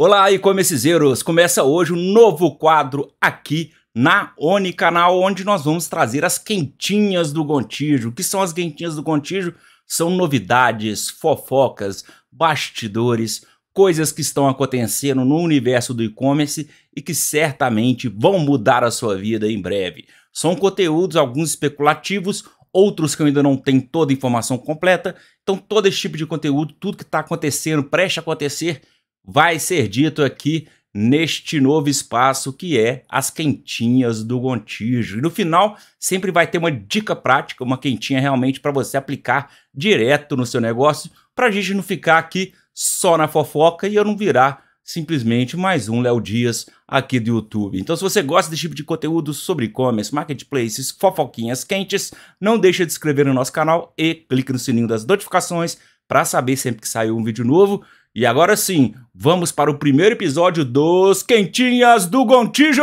Olá, e-commercezeiros! Começa hoje um novo quadro aqui na Oni Canal, onde nós vamos trazer as quentinhas do Gontijo. O que são as quentinhas do Gontijo? São novidades, fofocas, bastidores, coisas que estão acontecendo no universo do e-commerce e que certamente vão mudar a sua vida em breve. São conteúdos, alguns especulativos, outros que eu ainda não tenho toda a informação completa. Então, todo esse tipo de conteúdo, tudo que está acontecendo, preste a acontecer, vai ser dito aqui neste novo espaço que é as quentinhas do Gontijo. E no final sempre vai ter uma dica prática, uma quentinha realmente para você aplicar direto no seu negócio, para a gente não ficar aqui só na fofoca e eu não virar simplesmente mais um Léo Dias aqui do YouTube. Então se você gosta desse tipo de conteúdo sobre e-commerce, marketplaces, fofoquinhas quentes, não deixa de se inscrever no nosso canal e clique no sininho das notificações para saber sempre que sair um vídeo novo. E agora sim, vamos para o primeiro episódio dos Quentinhas do Gontijo!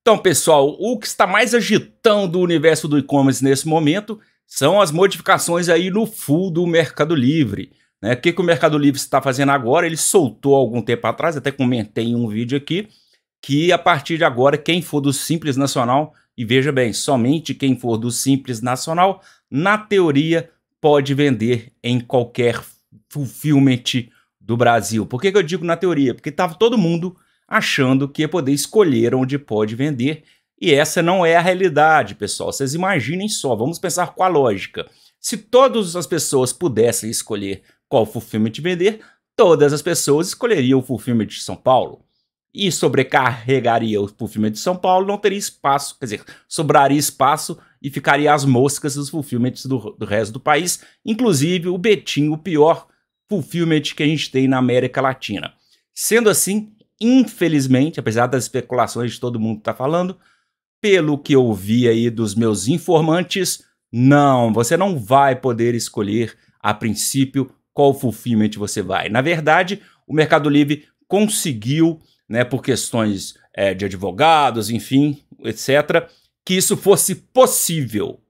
Então, pessoal, o que está mais agitando o universo do e-commerce nesse momento são as modificações aí no full do Mercado Livre. Né? O que, que o Mercado Livre está fazendo agora? Ele soltou algum tempo atrás, até comentei em um vídeo aqui, que a partir de agora, quem for do Simples Nacional e veja bem, somente quem for do Simples Nacional, na teoria, pode vender em qualquer fulfillment do Brasil. Por que, que eu digo na teoria? Porque estava todo mundo achando que ia poder escolher onde pode vender. E essa não é a realidade, pessoal. Vocês imaginem só, vamos pensar com a lógica. Se todas as pessoas pudessem escolher qual fulfillment vender, todas as pessoas escolheriam o fulfillment de São Paulo e sobrecarregaria o Fulfillment de São Paulo, não teria espaço, quer dizer, sobraria espaço e ficaria as moscas dos fulfillments do, do resto do país, inclusive o Betim, o pior fulfillment que a gente tem na América Latina. Sendo assim, infelizmente, apesar das especulações de todo mundo que está falando, pelo que eu vi aí dos meus informantes, não, você não vai poder escolher a princípio qual fulfillment você vai. Na verdade, o Mercado Livre conseguiu né, por questões é, de advogados, enfim, etc., que isso fosse possível.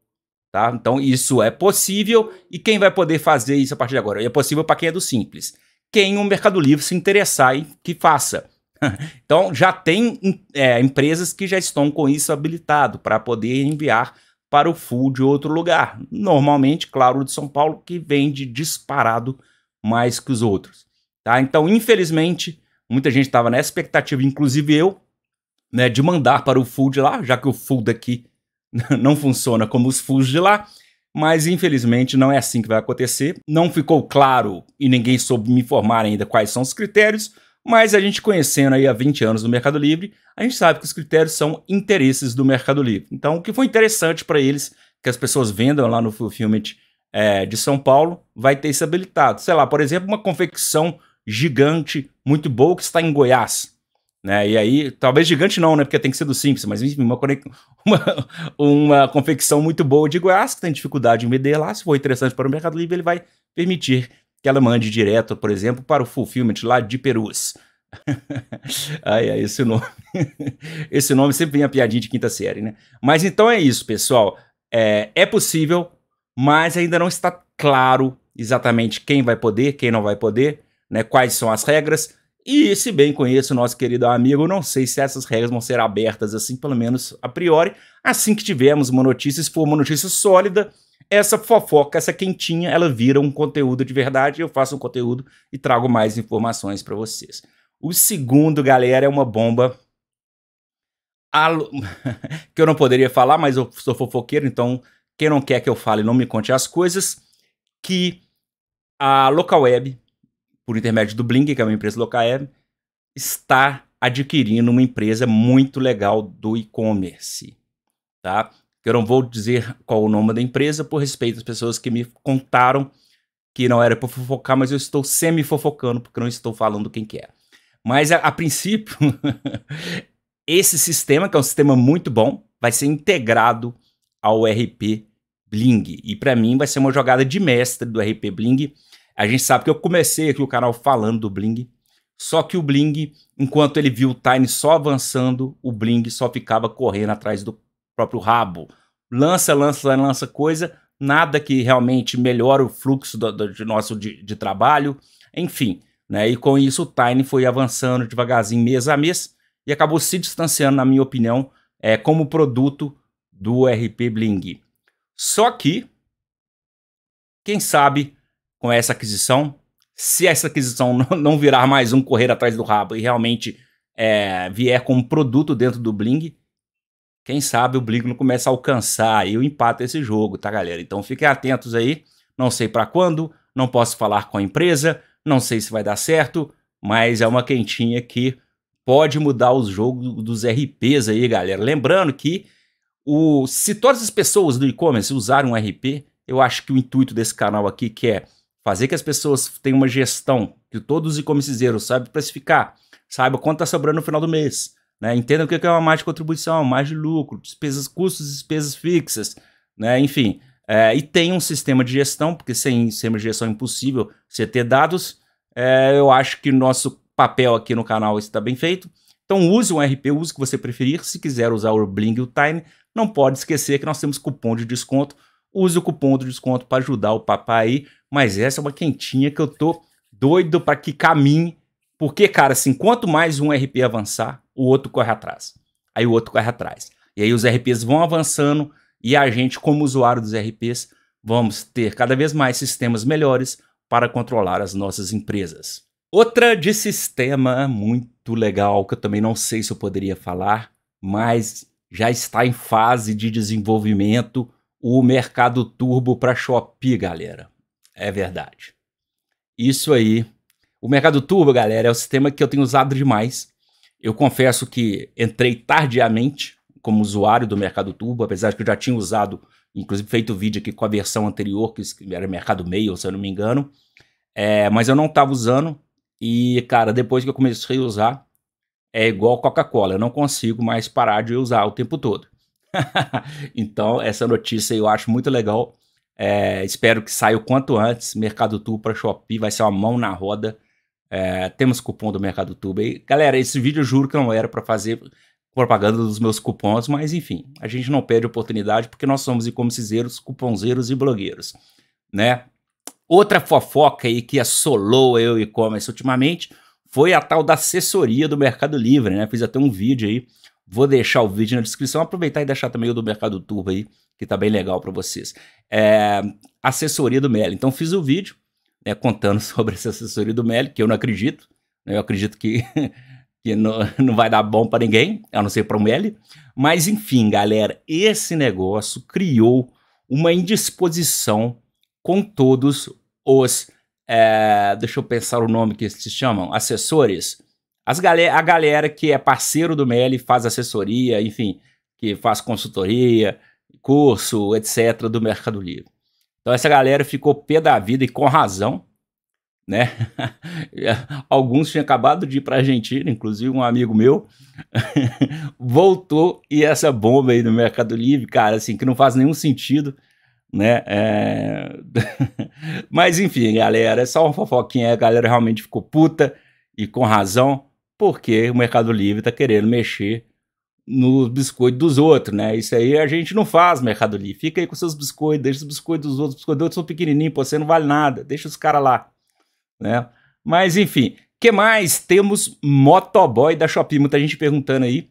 Tá? Então, isso é possível e quem vai poder fazer isso a partir de agora? E é possível para quem é do Simples. Quem o Mercado Livre se interessar e que faça. então, já tem é, empresas que já estão com isso habilitado para poder enviar para o full de outro lugar. Normalmente, claro, de São Paulo, que vende disparado mais que os outros. Tá? Então, infelizmente, Muita gente estava na expectativa, inclusive eu, né, de mandar para o full de lá, já que o full daqui não funciona como os fulls de lá. Mas infelizmente não é assim que vai acontecer. Não ficou claro e ninguém soube me informar ainda quais são os critérios, mas a gente conhecendo aí há 20 anos do Mercado Livre, a gente sabe que os critérios são interesses do Mercado Livre. Então, o que foi interessante para eles que as pessoas vendam lá no Fulfillment é, de São Paulo vai ter isso habilitado. Sei lá, por exemplo, uma confecção gigante muito boa que está em Goiás. Né? E aí, talvez gigante não, né? Porque tem que ser do Simples, mas enfim, uma, uma, uma confecção muito boa de Goiás, que tem dificuldade em vender lá. Se for interessante para o Mercado Livre, ele vai permitir que ela mande direto, por exemplo, para o fulfillment lá de Perus. ai, ai, esse nome. esse nome sempre vem a piadinha de quinta série, né? Mas então é isso, pessoal. É, é possível, mas ainda não está claro exatamente quem vai poder, quem não vai poder né, quais são as regras. E se bem conheço o nosso querido amigo, não sei se essas regras vão ser abertas assim, pelo menos a priori. Assim que tivermos uma notícia, se for uma notícia sólida, essa fofoca, essa quentinha, ela vira um conteúdo de verdade. Eu faço um conteúdo e trago mais informações para vocês. O segundo, galera, é uma bomba Alu... que eu não poderia falar, mas eu sou fofoqueiro, então quem não quer que eu fale, não me conte as coisas. Que a local web por intermédio do Blink, que é uma empresa local, é está adquirindo uma empresa muito legal do e-commerce, tá? Eu não vou dizer qual o nome da empresa por respeito às pessoas que me contaram que não era para fofocar, mas eu estou semi fofocando porque não estou falando quem que é. Mas a, a princípio, esse sistema, que é um sistema muito bom, vai ser integrado ao RP Bling. E para mim vai ser uma jogada de mestre do RP Bling a gente sabe que eu comecei aqui o canal falando do Bling, só que o Bling, enquanto ele viu o Tiny só avançando, o Bling só ficava correndo atrás do próprio rabo. Lança, lança, lança coisa, nada que realmente melhora o fluxo do, do, de nosso de, de, trabalho, enfim. Né? E com isso o Tiny foi avançando devagarzinho mês a mês e acabou se distanciando, na minha opinião, é, como produto do RP Bling. Só que, quem sabe, com essa aquisição. Se essa aquisição não virar mais um correr atrás do rabo e realmente é, vier como produto dentro do Bling, quem sabe o Bling não começa a alcançar e o empate esse jogo, tá, galera? Então fiquem atentos aí. Não sei para quando, não posso falar com a empresa, não sei se vai dar certo, mas é uma quentinha que pode mudar os jogos dos RPs aí, galera. Lembrando que o, se todas as pessoas do e-commerce usarem um RP, eu acho que o intuito desse canal aqui que é fazer que as pessoas tenham uma gestão, que todos os e-commerceiros saibam precificar, saibam quanto está sobrando no final do mês, né? entendam o que é uma margem de contribuição, margem de lucro, despesas, custos, despesas fixas, né? enfim. É, e tenham um sistema de gestão, porque sem sistema de gestão é impossível você ter dados. É, eu acho que nosso papel aqui no canal está bem feito. Então use um RP, use o que você preferir. Se quiser usar o Bling e o Time, não pode esquecer que nós temos cupom de desconto use o cupom do desconto para ajudar o papai aí. Mas essa é uma quentinha que eu tô doido para que caminhe. Porque, cara, assim, quanto mais um RP avançar, o outro corre atrás. Aí o outro corre atrás. E aí os RPs vão avançando e a gente, como usuário dos RPs, vamos ter cada vez mais sistemas melhores para controlar as nossas empresas. Outra de sistema muito legal que eu também não sei se eu poderia falar, mas já está em fase de desenvolvimento o mercado turbo para Shopee, galera. É verdade. Isso aí. O mercado turbo, galera, é o sistema que eu tenho usado demais. Eu confesso que entrei tardiamente como usuário do mercado turbo, apesar de que eu já tinha usado, inclusive feito vídeo aqui com a versão anterior, que era mercado meio, se eu não me engano. É, mas eu não estava usando e, cara, depois que eu comecei a usar, é igual Coca-Cola. Eu não consigo mais parar de usar o tempo todo. então, essa notícia eu acho muito legal. É, espero que saia o quanto antes. Mercado Turbo para Shopee vai ser uma mão na roda. É, temos cupom do Mercado Turbo aí. Galera, esse vídeo eu juro que não era para fazer propaganda dos meus cupons, mas enfim, a gente não perde oportunidade porque nós somos e-commerceiros, cuponzeiros e blogueiros, né? Outra fofoca aí que assolou eu e-commerce ultimamente foi a tal da assessoria do Mercado Livre, né? Fiz até um vídeo aí Vou deixar o vídeo na descrição, aproveitar e deixar também o do Mercado Turbo aí, que tá bem legal para vocês. É, assessoria do Meli. Então fiz o vídeo né, contando sobre essa assessoria do Meli, que eu não acredito. Né, eu acredito que, que não, não vai dar bom para ninguém, a não ser para o Meli. Mas enfim, galera, esse negócio criou uma indisposição com todos os, é, deixa eu pensar o nome que se chamam, assessores, as galera, a galera que é parceiro do Meli, faz assessoria, enfim, que faz consultoria, curso, etc., do Mercado Livre. Então essa galera ficou pé da vida e com razão, né? Alguns tinham acabado de ir para a Argentina, inclusive um amigo meu voltou e essa bomba aí do Mercado Livre, cara, assim que não faz nenhum sentido, né? É... Mas enfim, galera, é só uma fofoquinha, a galera realmente ficou puta e com razão porque o Mercado Livre está querendo mexer nos biscoitos dos outros, né? Isso aí a gente não faz, Mercado Livre. Fica aí com seus biscoitos, deixa os biscoitos dos outros. Os biscoitos dos outros são pequenininhos, pô, você não vale nada. Deixa os caras lá, né? Mas, enfim. que mais? Temos motoboy da Shopee. Muita gente perguntando aí.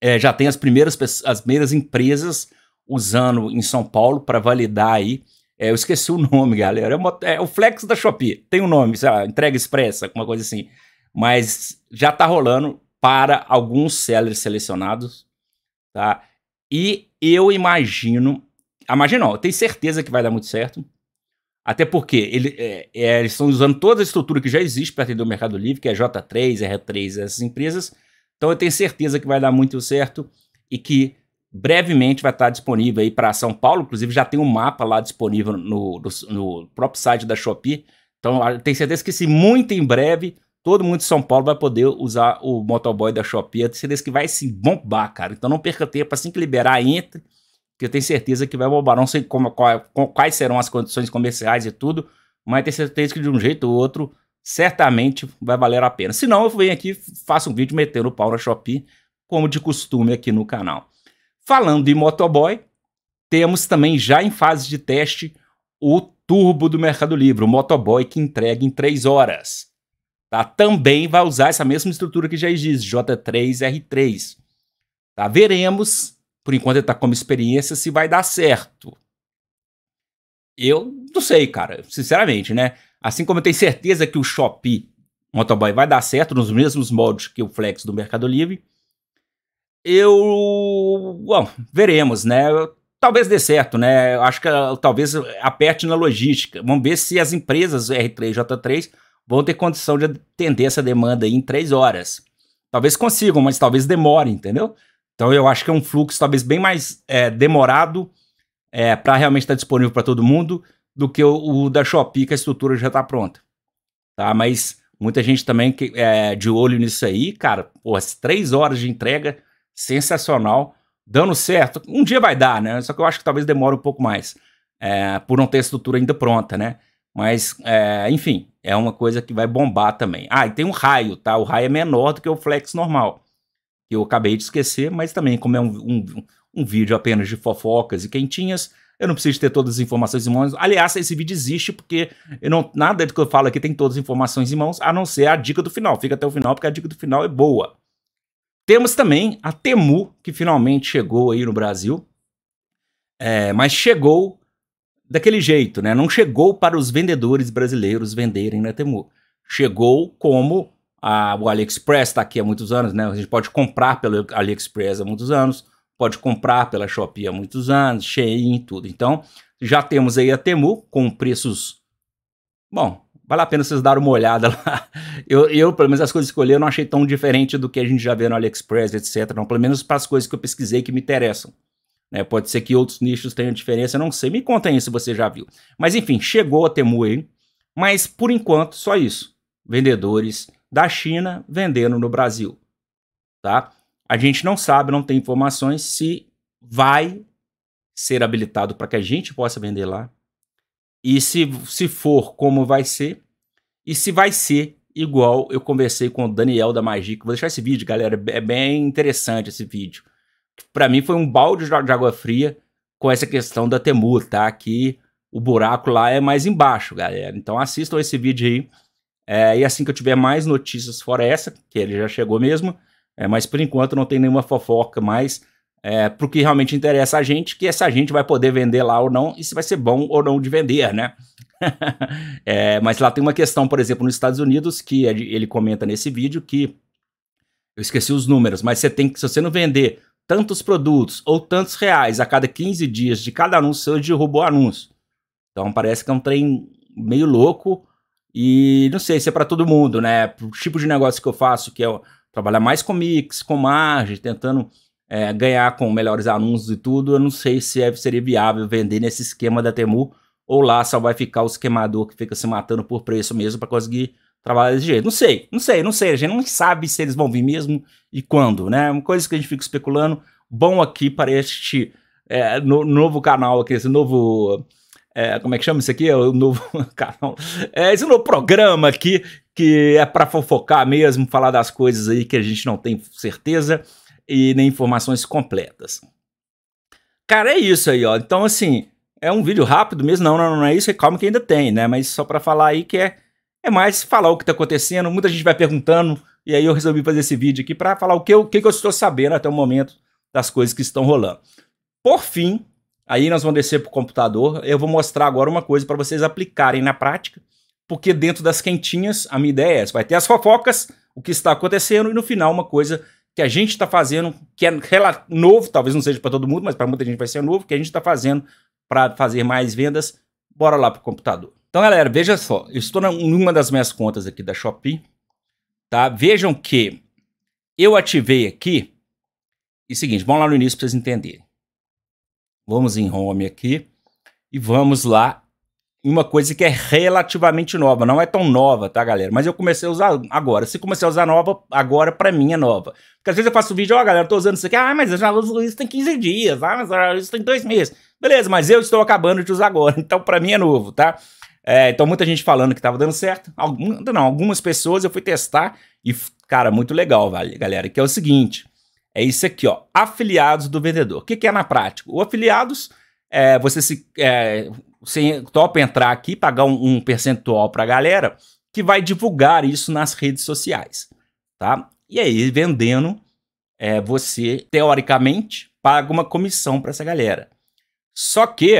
É, já tem as primeiras, as primeiras empresas usando em São Paulo para validar aí. É, eu esqueci o nome, galera. É, é, o Flex da Shopee. Tem um nome, sei lá, entrega expressa, alguma coisa assim mas já está rolando para alguns sellers selecionados, tá? E eu imagino, imagino não, eu tenho certeza que vai dar muito certo, até porque ele, é, é, eles estão usando toda a estrutura que já existe para atender o Mercado Livre, que é J3, R3, essas empresas, então eu tenho certeza que vai dar muito certo e que brevemente vai estar disponível aí para São Paulo, inclusive já tem um mapa lá disponível no, no, no próprio site da Shopee, então, tenho certeza que se muito em breve todo mundo de São Paulo vai poder usar o motoboy da Shopee. Eu é certeza que vai se bombar, cara. Então não perca tempo, assim que liberar, entre, que eu tenho certeza que vai bombar. Não sei como, qual, é, quais serão as condições comerciais e tudo, mas tenho certeza que de um jeito ou outro, certamente vai valer a pena. Se não, eu venho aqui, faço um vídeo metendo o pau na Shopee, como de costume aqui no canal. Falando de motoboy, temos também já em fase de teste o turbo do Mercado Livre, o motoboy que entrega em 3 horas tá? também vai usar essa mesma estrutura que já existe, J3R3. Tá? Veremos, por enquanto ele está como experiência, se vai dar certo. Eu não sei, cara, sinceramente, né? Assim como eu tenho certeza que o Shopee Motoboy vai dar certo nos mesmos moldes que o Flex do Mercado Livre, eu. Bom, veremos, né? Talvez dê certo, né? Eu acho que ah, talvez aperte na logística. Vamos ver se as empresas R3J3 vão ter condição de atender essa demanda em três horas. Talvez consigam, mas talvez demore, entendeu? Então eu acho que é um fluxo talvez bem mais é, demorado é, para realmente estar tá disponível para todo mundo do que o, o, da Shopee, que a estrutura já está pronta. Tá? Mas muita gente também que, é, de olho nisso aí, cara, pô, as três horas de entrega, sensacional, dando certo. Um dia vai dar, né? Só que eu acho que talvez demore um pouco mais, é, por não ter a estrutura ainda pronta, né? Mas, é, enfim, é uma coisa que vai bombar também. Ah, e tem um raio, tá? O raio é menor do que o flex normal, que eu acabei de esquecer, mas também, como é um, um, um vídeo apenas de fofocas e quentinhas, eu não preciso ter todas as informações em mãos. Aliás, esse vídeo existe porque não, nada do que eu falo aqui tem todas as informações em mãos, a não ser a dica do final. Fica até o final, porque a dica do final é boa. Temos também a Temu, que finalmente chegou aí no Brasil, é, mas chegou daquele jeito, né? Não chegou para os vendedores brasileiros venderem na Temu. Chegou como a, o AliExpress está aqui há muitos anos, né? A gente pode comprar pelo AliExpress há muitos anos, pode comprar pela Shopee há muitos anos, Shein, tudo. Então, já temos aí a Temu com preços. Bom, vale a pena vocês darem uma olhada lá. Eu, eu pelo menos, as coisas que eu olhei, eu não achei tão diferente do que a gente já vê no AliExpress, etc. Não, pelo menos para as coisas que eu pesquisei que me interessam. Né? Pode ser que outros nichos tenham diferença, não sei. Me contem se você já viu. Mas enfim, chegou a Temu aí. Mas por enquanto, só isso. Vendedores da China vendendo no Brasil. Tá? A gente não sabe, não tem informações se vai ser habilitado para que a gente possa vender lá. E se, se for, como vai ser. E se vai ser igual eu conversei com o Daniel da Magic. Vou deixar esse vídeo, galera. É bem interessante esse vídeo para mim foi um balde de água fria com essa questão da Temu, tá? Que o buraco lá é mais embaixo, galera. Então assistam esse vídeo aí. É, e assim que eu tiver mais notícias fora essa, que ele já chegou mesmo, é, mas por enquanto não tem nenhuma fofoca mais é, pro que realmente interessa a gente, que essa gente vai poder vender lá ou não, e se vai ser bom ou não de vender, né? é, mas lá tem uma questão, por exemplo, nos Estados Unidos, que ele comenta nesse vídeo que eu esqueci os números, mas você tem que, se você não vender tantos produtos ou tantos reais a cada 15 dias de cada anúncio, eu derrubo o anúncio. Então parece que é um trem meio louco e não sei se é para todo mundo, né? O tipo de negócio que eu faço, que é trabalhar mais com mix, com margem, tentando é, ganhar com melhores anúncios e tudo, eu não sei se é, seria viável vender nesse esquema da Temu ou lá só vai ficar o esquemador que fica se matando por preço mesmo para conseguir trabalhar desse jeito. Não sei, não sei, não sei. A gente não sabe se eles vão vir mesmo e quando, né? Uma coisa que a gente fica especulando. Bom aqui para este é, no, novo canal aqui, esse novo. É, como é que chama isso aqui? É o novo canal. É, esse novo programa aqui, que é para fofocar mesmo, falar das coisas aí que a gente não tem certeza e nem informações completas. Cara, é isso aí, ó. Então, assim, é um vídeo rápido mesmo. Não, não, não é isso. É calma que ainda tem, né? Mas só para falar aí que é é mais falar o que está acontecendo. Muita gente vai perguntando, e aí eu resolvi fazer esse vídeo aqui para falar o que, eu, o que eu estou sabendo até o momento das coisas que estão rolando. Por fim, aí nós vamos descer para o computador. Eu vou mostrar agora uma coisa para vocês aplicarem na prática, porque dentro das quentinhas, a minha ideia é essa: vai ter as fofocas, o que está acontecendo, e no final, uma coisa que a gente está fazendo, que é novo, talvez não seja para todo mundo, mas para muita gente vai ser novo, que a gente está fazendo para fazer mais vendas. Bora lá para o computador. Então, galera, veja só. Eu estou numa das minhas contas aqui da Shopee. Tá? Vejam que eu ativei aqui. E seguinte, vamos lá no início para vocês entenderem. Vamos em home aqui e vamos lá em uma coisa que é relativamente nova. Não é tão nova, tá, galera? Mas eu comecei a usar agora. Se comecei a usar nova, agora para mim é nova. Porque às vezes eu faço vídeo, ó, oh, galera, eu tô usando isso aqui. Ah, mas eu já uso isso tem 15 dias. Ah, mas isso tem dois meses. Beleza, mas eu estou acabando de usar agora. Então para mim é novo, tá? É, então, muita gente falando que estava dando certo. Algum, não, algumas pessoas eu fui testar e, cara, muito legal, vale, galera. Que é o seguinte: é isso aqui, ó. Afiliados do vendedor. O que, que é na prática? O afiliados, é, você se. É, você topa entrar aqui, pagar um, um percentual para a galera que vai divulgar isso nas redes sociais, tá? E aí, vendendo, é, você, teoricamente, paga uma comissão para essa galera. Só que,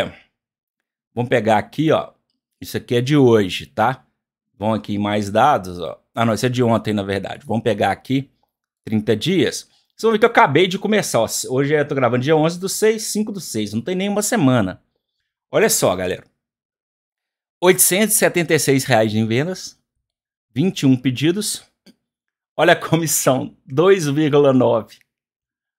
vamos pegar aqui, ó, isso aqui é de hoje, tá? Vão aqui mais dados, ó. Ah, não, isso é de ontem, na verdade. Vamos pegar aqui 30 dias. Vocês vão ver que eu acabei de começar. Ó. Hoje eu tô gravando dia 11 do 6, 5 do 6. Não tem nenhuma semana. Olha só, galera. R$ 876 reais em vendas, 21 pedidos. Olha a comissão, 2,9.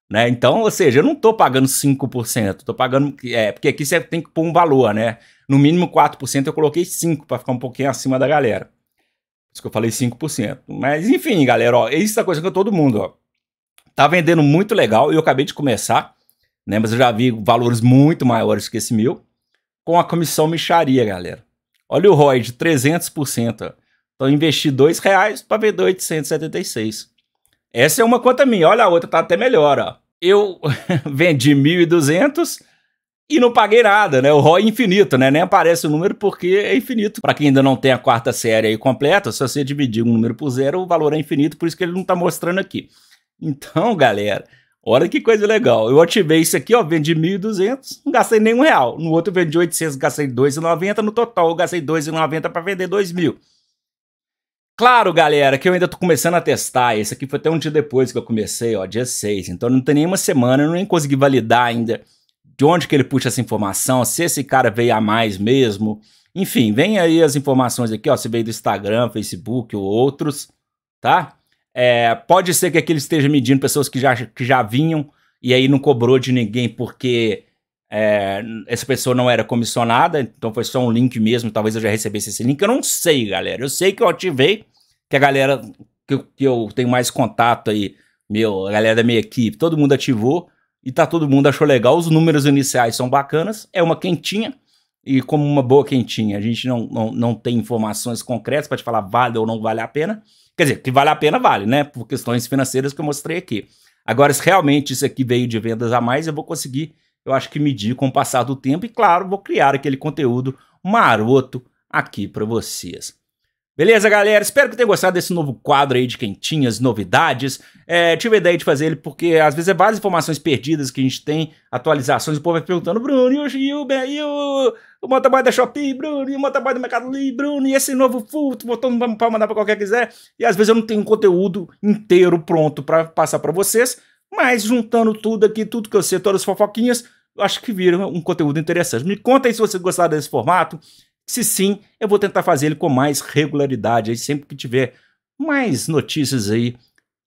Né? Então, ou seja, eu não estou pagando 5%, estou pagando. É, porque aqui você tem que pôr um valor, né? No mínimo 4%, eu coloquei 5% para ficar um pouquinho acima da galera. Por isso que eu falei 5%. Mas, enfim, galera, ó, é isso é a coisa que todo mundo, ó. Tá vendendo muito legal. e Eu acabei de começar, né? Mas eu já vi valores muito maiores que esse mil. Com a comissão micharia, galera. Olha o ROI de 300%. Ó. Então, investi R$ reais para vender 876. Essa é uma conta minha. Olha a outra, tá até melhor, ó. Eu vendi 1.200 e não paguei nada, né? O ROI é infinito, né? Nem aparece o número porque é infinito. Para quem ainda não tem a quarta série aí completa, se você dividir um número por zero, o valor é infinito, por isso que ele não tá mostrando aqui. Então, galera, olha que coisa legal. Eu ativei isso aqui, ó, vendi 1.200, não gastei nenhum real. No outro vendi 800, gastei 2,90. No total eu gastei 2,90 para vender 2.000. Claro, galera, que eu ainda tô começando a testar. Esse aqui foi até um dia depois que eu comecei, ó, dia 6. Então não tem nenhuma semana, eu nem consegui validar ainda de onde que ele puxa essa informação, se esse cara veio a mais mesmo. Enfim, vem aí as informações aqui, ó, se veio do Instagram, Facebook ou outros, tá? É, pode ser que aqui ele esteja medindo pessoas que já, que já vinham e aí não cobrou de ninguém porque é, essa pessoa não era comissionada, então foi só um link mesmo. Talvez eu já recebesse esse link. Eu não sei, galera. Eu sei que eu ativei, que a galera que eu, que eu tenho mais contato aí, meu, a galera da minha equipe, todo mundo ativou e tá todo mundo achou legal. Os números iniciais são bacanas, é uma quentinha. E como uma boa quentinha, a gente não, não, não tem informações concretas para te falar vale ou não vale a pena. Quer dizer, que vale a pena, vale, né? Por questões financeiras que eu mostrei aqui. Agora, se realmente isso aqui veio de vendas a mais, eu vou conseguir eu acho que medir com o passar do tempo e, claro, vou criar aquele conteúdo maroto aqui para vocês. Beleza, galera? Espero que tenham gostado desse novo quadro aí de quentinhas, novidades. É, tive a ideia de fazer ele porque às vezes é várias informações perdidas que a gente tem, atualizações, o povo vai perguntando, Bruno, e o Gilber, e o, o motoboy da Shopee, Bruno, e o motoboy do Mercado Livre, Bruno, e esse novo furto, botando para mandar para qualquer quiser. E às vezes eu não tenho um conteúdo inteiro pronto para passar para vocês. Mas juntando tudo aqui, tudo que eu sei, todas as fofoquinhas, acho que viram um conteúdo interessante. Me conta aí se você gostar desse formato. Se sim, eu vou tentar fazer ele com mais regularidade aí, sempre que tiver mais notícias aí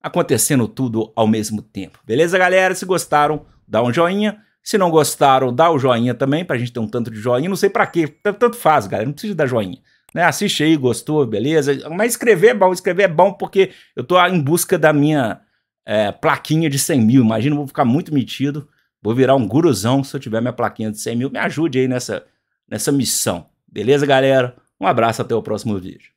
acontecendo tudo ao mesmo tempo. Beleza, galera? Se gostaram, dá um joinha. Se não gostaram, dá o joinha também, pra gente ter um tanto de joinha. Não sei pra quê, tanto faz, galera. Não precisa dar joinha. Né? Assiste aí, gostou, beleza? Mas escrever é bom, escrever é bom porque eu tô em busca da minha é, plaquinha de 100 mil. Imagina, eu vou ficar muito metido, vou virar um guruzão se eu tiver minha plaquinha de 100 mil. Me ajude aí nessa, nessa missão. Beleza, galera? Um abraço, até o próximo vídeo.